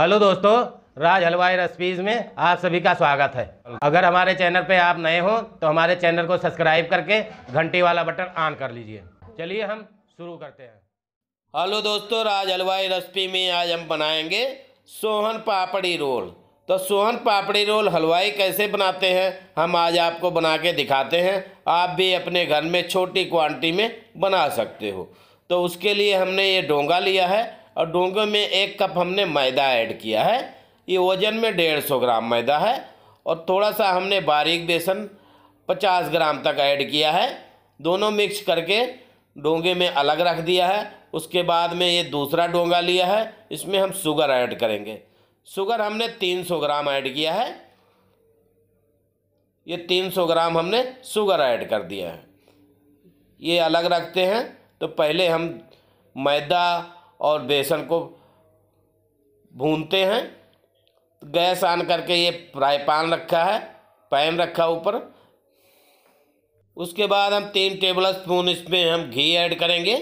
hello दोस्तों राज हलवाई recipes में आप सभी का स्वागत है अगर हमारे चैनल पे आप नए हो तो हमारे चैनल को सब्सक्राइब करके घंटी वाला बटन ऑन कर लीजिए चलिए हम शुरू करते हैं हेलो दोस्तों राज हलवाई रेसिपी में आज हम बनाएंगे सोहन पापड़ी रोल तो सोहन पापड़ी रोल हलवाई कैसे बनाते हैं हम आज आपको बना के दिखाते हैं आप भी अपने घर में छोटी क्वान्टिटी में बना सकते हो तो उसके लिए हमने ये डोंगा लिया है और डोंगे में एक कप हमने मैदा ऐड किया है ये वज़न में डेढ़ सौ ग्राम मैदा है और थोड़ा सा हमने बारीक बेसन पचास ग्राम तक ऐड किया है दोनों मिक्स करके डोंगे में अलग रख दिया है उसके बाद में ये दूसरा डोंगा लिया है इसमें हम शुगर ऐड करेंगे शुगर हमने तीन सौ ग्राम ऐड किया है ये तीन सौ ग्राम हमने शुगर ऐड कर दिया है ये अलग रखते हैं तो पहले हम मैदा और बेसन को भूनते हैं गैस ऑन करके ये फ्राई पान रखा है पैन रखा ऊपर उसके बाद हम तीन टेबल स्पून इसमें हम घी ऐड करेंगे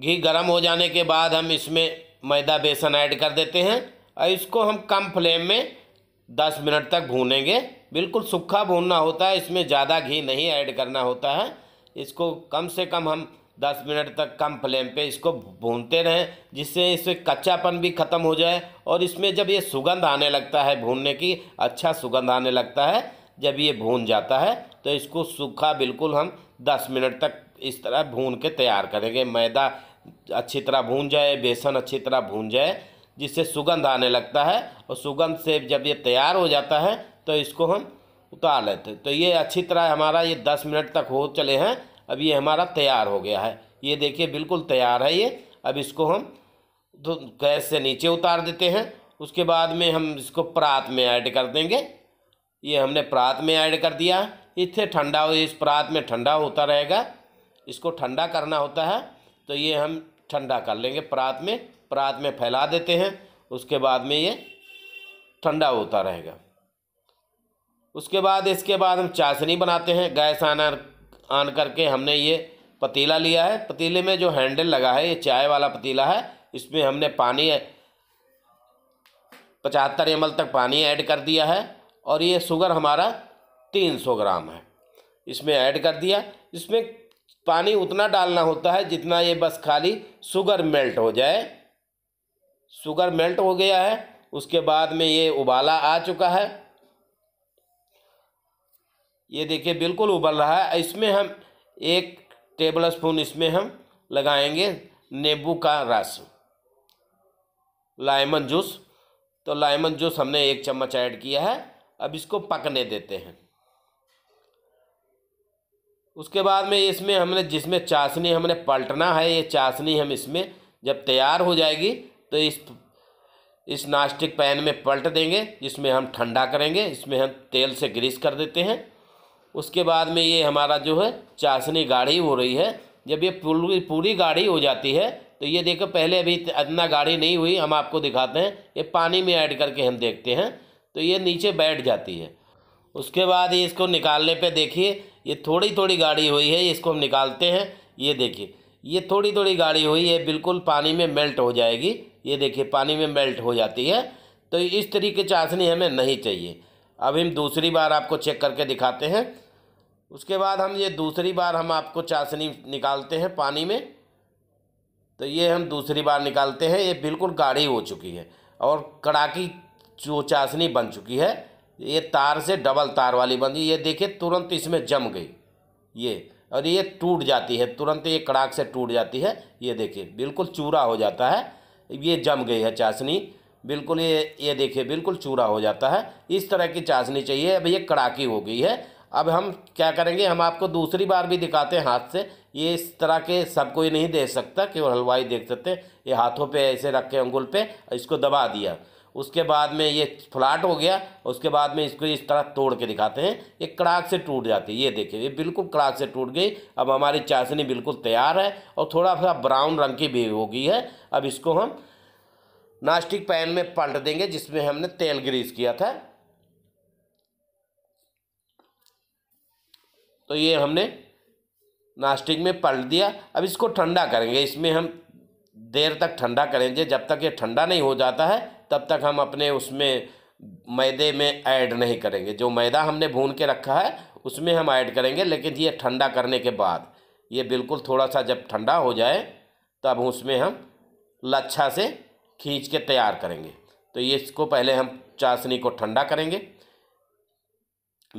घी गर्म हो जाने के बाद हम इसमें मैदा बेसन ऐड कर देते हैं और इसको हम कम फ्लेम में दस मिनट तक भूनेंगे बिल्कुल सूखा भूनना होता है इसमें ज़्यादा घी नहीं ऐड करना होता है इसको कम से कम हम दस मिनट तक कम फ्लेम पे इसको भूनते रहें जिससे इससे कच्चापन भी ख़त्म हो जाए और इसमें जब ये सुगंध आने लगता है भूनने की अच्छा सुगंध आने लगता है जब ये भून जाता है तो इसको सूखा बिल्कुल हम दस मिनट तक इस तरह भून के तैयार करेंगे मैदा अच्छी तरह भून जाए बेसन अच्छी तरह भून जाए जिससे सुगंध आने लगता है और सुगंध से जब ये तैयार हो जाता है तो इसको हम उतार लेते तो ये अच्छी तरह हमारा ये दस मिनट तक हो चले हैं अब ये हमारा तैयार हो गया है ये देखिए बिल्कुल तैयार है ये अब इसको हम तो गैस से नीचे उतार देते हैं उसके बाद में हम इसको प्रात में ऐड कर देंगे ये हमने प्रात में ऐड कर दिया इससे ठंडा हो इस प्रात में ठंडा होता रहेगा इसको ठंडा करना होता है तो ये हम ठंडा कर लेंगे प्रात में प्रात में फैला देते हैं उसके बाद में ये ठंडा होता रहेगा उसके बाद इसके बाद हम चाशनी बनाते हैं गैस आना आन करके हमने ये पतीला लिया है पतीले में जो हैंडल लगा है ये चाय वाला पतीला है इसमें हमने पानी पचहत्तर एम तक पानी ऐड कर दिया है और ये शुगर हमारा तीन सौ ग्राम है इसमें ऐड कर दिया इसमें पानी उतना डालना होता है जितना ये बस खाली शुगर मेल्ट हो जाए शुगर मेल्ट हो गया है उसके बाद में ये उबाला आ चुका है ये देखिए बिल्कुल उबल रहा है इसमें हम एक टेबल स्पून इसमें हम लगाएंगे नींबू का रस लाइमन जूस तो लाइमन जूस हमने एक चम्मच ऐड किया है अब इसको पकने देते हैं उसके बाद में इसमें हमने जिसमें चाशनी हमने पलटना है ये चाशनी हम इसमें जब तैयार हो जाएगी तो इस इस नाश्तिक पैन में पलट देंगे जिसमें हम ठंडा करेंगे इसमें हम तेल से ग्रीस कर देते हैं उसके बाद में ये हमारा जो है चाशनी गाढ़ी हो रही है जब ये पूरी पूरी गाढ़ी हो जाती है तो ये देखो पहले अभी इतना गाढ़ी नहीं हुई हम आपको दिखाते हैं ये पानी में ऐड करके हम देखते हैं तो ये नीचे बैठ जाती है उसके बाद ये इसको निकालने पे देखिए ये थोड़ी थोड़ी गाढ़ी हुई है इसको हम निकालते हैं ये देखिए ये थोड़ी थोड़ी गाढ़ी हुई है बिल्कुल पानी में मेल्ट हो जाएगी ये देखिए पानी में मेल्ट हो जाती है तो इस तरीके चाशनी हमें नहीं चाहिए अब हम दूसरी बार आपको चेक करके दिखाते हैं उसके बाद हम ये दूसरी बार हम आपको चाशनी निकालते हैं पानी में तो ये हम दूसरी बार निकालते हैं ये बिल्कुल गाढ़ी हो चुकी है और कड़ाकी जो चाशनी बन चुकी है ये तार से डबल तार वाली बन ये देखिए तुरंत इसमें जम गई ये और ये टूट जाती है तुरंत ये कड़ाक से टूट जाती है ये देखिए बिल्कुल चूरा हो जाता है ये जम गई है चाशनी बिल्कुल ये ये देखिए बिल्कुल चूरा हो जाता है इस तरह की चाशनी चाहिए अब ये कड़ाकी हो गई है अब हम क्या करेंगे हम आपको दूसरी बार भी दिखाते हैं हाथ से ये इस तरह के सब कोई नहीं देख सकता केवल हलवाई देख सकते ये हाथों पे ऐसे रख के अंगुल पे इसको दबा दिया उसके बाद में ये फ्लाट हो गया उसके बाद में इसको इस तरह तोड़ के दिखाते हैं ये कड़ाक से टूट जाती है ये देखिए ये बिल्कुल कड़ाक से टूट गई अब हमारी चाशनी बिल्कुल तैयार है और थोड़ा सा ब्राउन रंग की भी हो गई है अब इसको हम नास्टिक पैन में पलट देंगे जिसमें हमने तेल ग्रीस किया था तो ये हमने नास्टिक में पलट दिया अब इसको ठंडा करेंगे इसमें हम देर तक ठंडा करेंगे जब तक ये ठंडा नहीं हो जाता है तब तक हम अपने उसमें मैदे में ऐड नहीं करेंगे जो मैदा हमने भून के रखा है उसमें हम ऐड करेंगे लेकिन ये ठंडा करने के बाद ये बिल्कुल थोड़ा सा जब ठंडा हो जाए तब उसमें हम लच्छा से खींच के तैयार करेंगे तो ये इसको पहले हम चाशनी को ठंडा करेंगे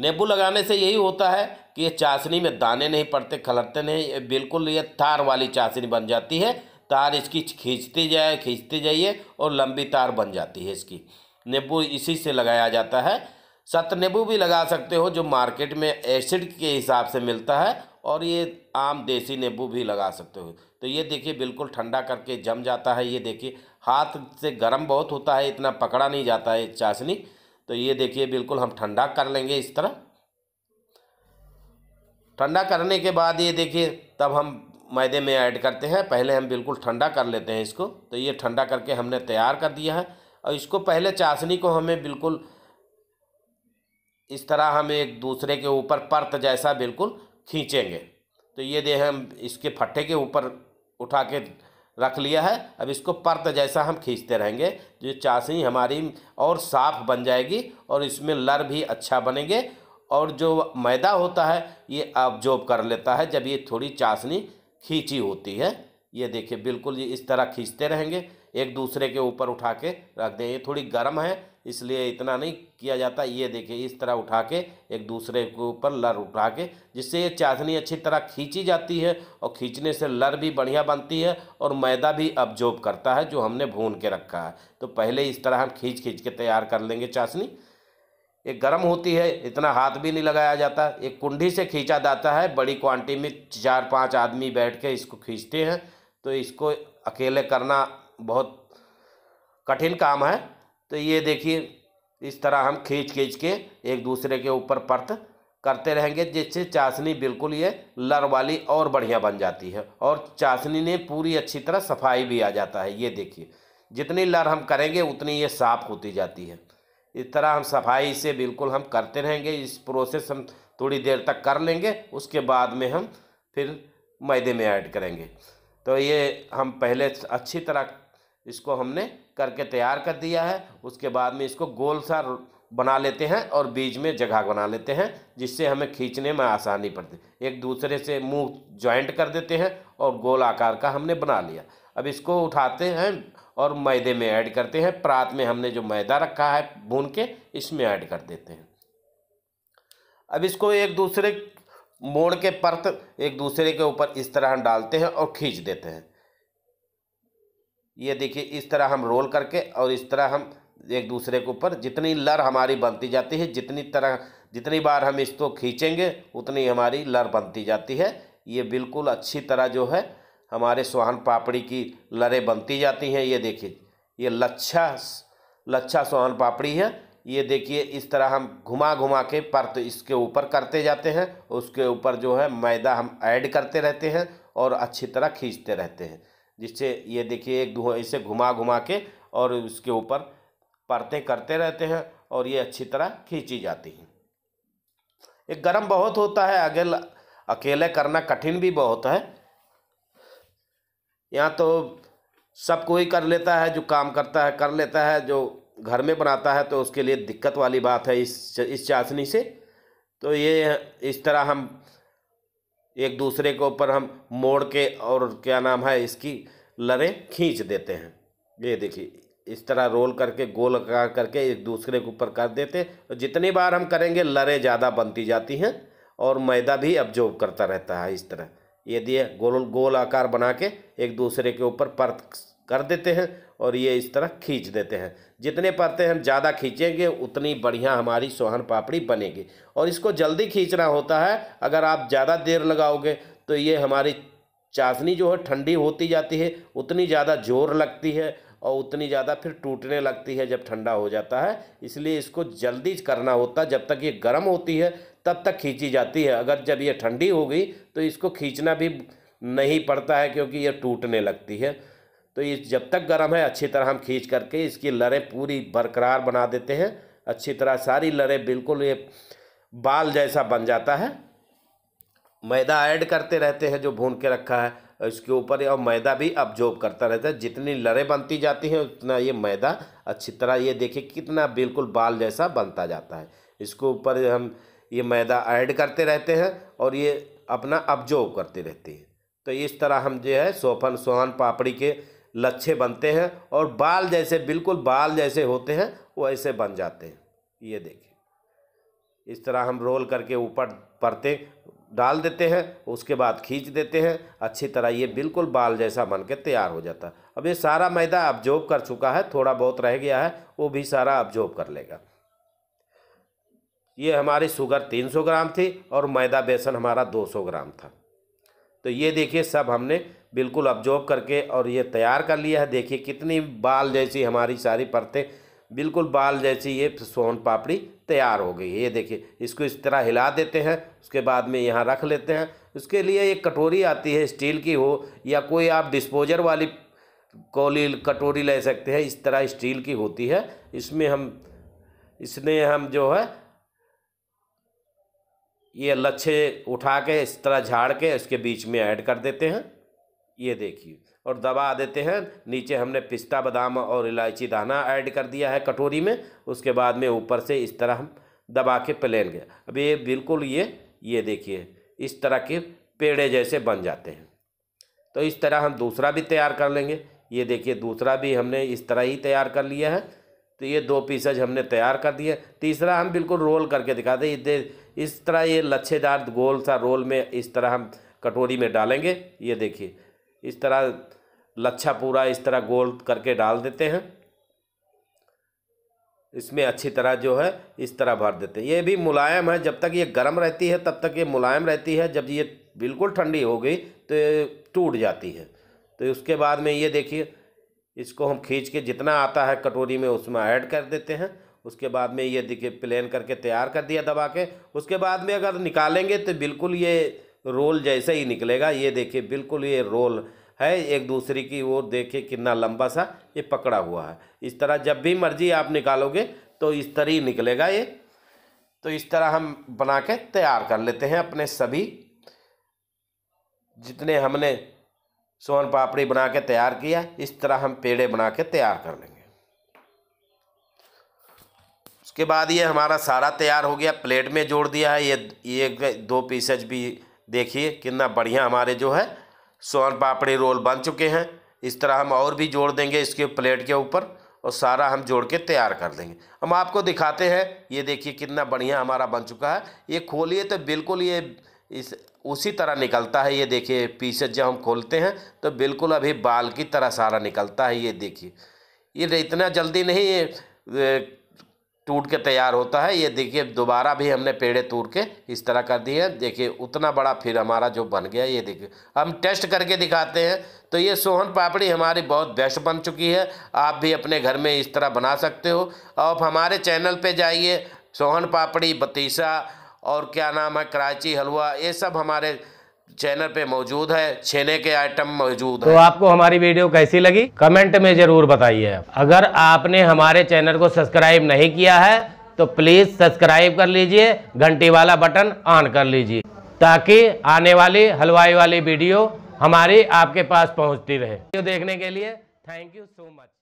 नींबू लगाने से यही होता है कि ये चाशनी में दाने नहीं पड़ते खलरते नहीं बिल्कुल ये तार वाली चाशनी बन जाती है तार इसकी खींचती जाए खींचती जाइए और लंबी तार बन जाती है इसकी नींबू इसी से लगाया जाता है सत नींबू भी लगा सकते हो जो मार्केट में एसिड के हिसाब से मिलता है और ये आम देसी नींबू भी लगा सकते हो तो ये देखिए बिल्कुल ठंडा करके जम जाता है ये देखिए हाथ से गर्म बहुत होता है इतना पकड़ा नहीं जाता है चाशनी तो ये देखिए बिल्कुल हम ठंडा कर लेंगे इस तरह ठंडा करने के बाद ये देखिए तब हम मैदे में ऐड करते हैं पहले हम बिल्कुल ठंडा कर लेते हैं इसको तो ये ठंडा करके हमने तैयार कर दिया है और इसको पहले चाशनी को हमें बिल्कुल इस तरह हम एक दूसरे के ऊपर परत जैसा बिल्कुल खींचेंगे तो ये दे हम इसके फट्टे के ऊपर उठा के रख लिया है अब इसको परत जैसा हम खींचते रहेंगे जो तो चाशनी हमारी और साफ़ बन जाएगी और इसमें लर भी अच्छा बनेंगे और जो मैदा होता है ये ऑब्जॉर्ब कर लेता है जब ये थोड़ी चाशनी खींची होती है ये देखिए बिल्कुल ये इस तरह खींचते रहेंगे एक दूसरे के ऊपर उठा के रख दें ये थोड़ी गर्म है इसलिए इतना नहीं किया जाता ये देखिए इस तरह उठा के एक दूसरे के ऊपर लर उठा के जिससे ये चाशनी अच्छी तरह खींची जाती है और खींचने से लर भी बढ़िया बनती है और मैदा भी अब्जॉर्ब करता है जो हमने भून के रखा है तो पहले इस तरह हम खींच खींच के तैयार कर लेंगे चाशनी ये गर्म होती है इतना हाथ भी नहीं लगाया जाता एक कुंडी से खींचा जाता है बड़ी क्वांटिटी में चार पांच आदमी बैठ के इसको खींचते हैं तो इसको अकेले करना बहुत कठिन काम है तो ये देखिए इस तरह हम खींच खींच के एक दूसरे के ऊपर परत करते रहेंगे जिससे चाशनी बिल्कुल ये लर वाली और बढ़िया बन जाती है और चाशनी ने पूरी अच्छी तरह सफाई भी आ जाता है ये देखिए जितनी लर हम करेंगे उतनी ये साफ़ होती जाती है इस तरह हम सफाई से बिल्कुल हम करते रहेंगे इस प्रोसेस हम थोड़ी देर तक कर लेंगे उसके बाद में हम फिर मैदे में ऐड करेंगे तो ये हम पहले अच्छी तरह इसको हमने करके तैयार कर दिया है उसके बाद में इसको गोल सा बना लेते हैं और बीज में जगह बना लेते हैं जिससे हमें खींचने में आसानी पड़ती एक दूसरे से मुंह जॉइंट कर देते हैं और गोल आकार का हमने बना लिया अब इसको उठाते हैं और मैदे में ऐड करते हैं प्रात में हमने जो मैदा रखा है भून के इसमें ऐड कर देते हैं अब इसको एक दूसरे मोड़ के परत एक दूसरे के ऊपर इस तरह हम डालते हैं और खींच देते हैं ये देखिए इस तरह हम रोल करके और इस तरह हम एक दूसरे के ऊपर जितनी लर हमारी बनती जाती है जितनी तरह जितनी बार हम इसको खींचेंगे उतनी हमारी लर बनती जाती है ये बिल्कुल अच्छी तरह जो है हमारे सोहन पापड़ी की लरें बनती जाती हैं ये देखिए ये लच्छा लच्छा सोहन पापड़ी है ये देखिए इस तरह हम घुमा घुमा के परत इसके ऊपर करते जाते हैं उसके ऊपर जो है मैदा हम ऐड करते रहते हैं और अच्छी तरह खींचते रहते हैं जिससे ये देखिए एक इसे घुमा घुमा के और उसके ऊपर परतें करते रहते हैं और ये अच्छी तरह खींची जाती हैं ये गर्म बहुत होता है अगर अकेले करना कठिन भी बहुत है यहाँ तो सब कोई कर लेता है जो काम करता है कर लेता है जो घर में बनाता है तो उसके लिए दिक्कत वाली बात है इस इस चाशनी से तो ये इस तरह हम एक दूसरे के ऊपर हम मोड़ के और क्या नाम है इसकी लरें खींच देते हैं ये देखिए इस तरह रोल करके गोल आकार करके एक दूसरे के ऊपर कर देते और जितनी बार हम करेंगे लरें ज़्यादा बनती जाती हैं और मैदा भी अब्जॉर्ब करता रहता है इस तरह ये दिए गोल गोल आकार बना के एक दूसरे के ऊपर परत कर देते हैं और ये इस तरह खींच देते हैं जितने परतें हम ज़्यादा खींचेंगे उतनी बढ़िया हमारी सोहन पापड़ी बनेगी और इसको जल्दी खींचना होता है अगर आप ज़्यादा देर लगाओगे तो ये हमारी चाशनी जो है ठंडी होती जाती है उतनी ज़्यादा जोर लगती है और उतनी ज़्यादा फिर टूटने लगती है जब ठंडा हो जाता है इसलिए इसको जल्दी करना होता है जब तक ये गर्म होती है तब तक खींची जाती है अगर जब ये ठंडी होगी तो इसको खींचना भी नहीं पड़ता है क्योंकि ये टूटने लगती है तो ये जब तक गर्म है अच्छी तरह हम खींच करके इसकी लरें पूरी बरकरार बना देते हैं अच्छी तरह सारी लरें बिल्कुल ये बाल जैसा बन जाता है मैदा ऐड करते रहते हैं जो भून के रखा है इसके ऊपर और मैदा भी अब्जॉर्ब करता रहता है जितनी लरें बनती जाती हैं उतना ये मैदा अच्छी तरह ये देखिए कितना बिल्कुल बाल जैसा बनता जाता है इसके ऊपर हम ये मैदा ऐड करते रहते हैं और ये अपना अपजोव करते रहते हैं तो इस तरह हम जो है सोफन सोहन पापड़ी के लच्छे बनते हैं और बाल जैसे बिल्कुल बाल जैसे होते हैं वो ऐसे बन जाते हैं ये देखिए इस तरह हम रोल करके ऊपर परते डाल देते हैं उसके बाद खींच देते हैं अच्छी तरह ये बिल्कुल बाल जैसा बन के तैयार हो जाता है अब ये सारा मैदा अब्जॉर्ब कर चुका है थोड़ा बहुत रह गया है वो भी सारा अब्जॉर्ब कर लेगा ये हमारी शुगर 300 ग्राम थी और मैदा बेसन हमारा 200 ग्राम था तो ये देखिए सब हमने बिल्कुल अब्जॉर्ब करके और ये तैयार कर लिया है देखिए कितनी बाल जैसी हमारी सारी परतें बिल्कुल बाल जैसी ये सोन पापड़ी तैयार हो गई है ये देखिए इसको इस तरह हिला देते हैं उसके बाद में यहाँ रख लेते हैं उसके लिए एक कटोरी आती है स्टील की हो या कोई आप डिस्पोजर वाली कौली कटोरी ले सकते हैं इस तरह स्टील की होती है इसमें हम इसने हम जो है ये लच्छे उठा के इस तरह झाड़ के इसके बीच में ऐड कर देते हैं ये देखिए और दबा देते हैं नीचे हमने पिस्ता बादाम और इलायची दाना ऐड कर दिया है कटोरी में उसके बाद में ऊपर से इस तरह हम दबा के प्लेन गया अब ये बिल्कुल ये ये देखिए इस तरह के पेड़े जैसे बन जाते हैं तो इस तरह हम दूसरा भी तैयार कर लेंगे ये देखिए दूसरा भी हमने इस तरह ही तैयार कर लिया है तो ये दो पीसेज हमने तैयार कर दिए तीसरा हम बिल्कुल रोल करके दिखाते दे इस तरह ये लच्छेदार गोल सा रोल में इस तरह हम कटोरी में डालेंगे ये देखिए इस तरह लच्छा पूरा इस तरह गोल करके डाल देते हैं इसमें अच्छी तरह जो है इस तरह भर देते हैं ये भी मुलायम है जब तक ये गर्म रहती है तब तक ये मुलायम रहती है जब ये बिल्कुल ठंडी हो गई तो टूट जाती है तो उसके बाद में ये देखिए इसको हम खींच के जितना आता है कटोरी में उसमें ऐड कर देते हैं उसके बाद में ये देखिए प्लेन करके तैयार कर दिया दबा के उसके बाद में अगर निकालेंगे तो बिल्कुल ये रोल जैसे ही निकलेगा ये देखिए बिल्कुल ये रोल है एक दूसरे की वो देखिए कितना लंबा सा ये पकड़ा हुआ है इस तरह जब भी मर्जी आप निकालोगे तो इस तरह ही निकलेगा ये तो इस तरह हम बना के तैयार कर लेते हैं अपने सभी जितने हमने सोन पापड़ी बना के तैयार किया इस तरह हम पेड़े बना के तैयार कर लेंगे उसके बाद ये हमारा सारा तैयार हो गया प्लेट में जोड़ दिया है ये ये दो पीसेज भी देखिए कितना बढ़िया हमारे जो है सोन पापड़ी रोल बन चुके हैं इस तरह हम और भी जोड़ देंगे इसके प्लेट के ऊपर और सारा हम जोड़ के तैयार कर देंगे हम आपको दिखाते हैं ये देखिए कितना बढ़िया हमारा बन चुका है ये खोलिए तो बिल्कुल ये इस उसी तरह निकलता है ये देखिए पीसेज जब हम खोलते हैं तो बिल्कुल अभी बाल की तरह सारा निकलता है ये देखिए ये इतना जल्दी नहीं ये टूट के तैयार होता है ये देखिए दोबारा भी हमने पेड़े तोड़ के इस तरह कर दिए देखिए उतना बड़ा फिर हमारा जो बन गया ये देखिए हम टेस्ट करके दिखाते हैं तो ये सोहन पापड़ी हमारी बहुत बेस्ट बन चुकी है आप भी अपने घर में इस तरह बना सकते हो आप हमारे चैनल पे जाइए सोहन पापड़ी बतीसा और क्या नाम है कराची हलवा ये सब हमारे चैनल पे मौजूद है छेने के आइटम मौजूद है तो आपको हमारी वीडियो कैसी लगी कमेंट में ज़रूर बताइए अगर आपने हमारे चैनल को सब्सक्राइब नहीं किया है तो प्लीज़ सब्सक्राइब कर लीजिए घंटी वाला बटन ऑन कर लीजिए ताकि आने वाली हलवाई वाली वीडियो हमारी आपके पास पहुंचती रहे वीडियो देखने के लिए थैंक यू सो मच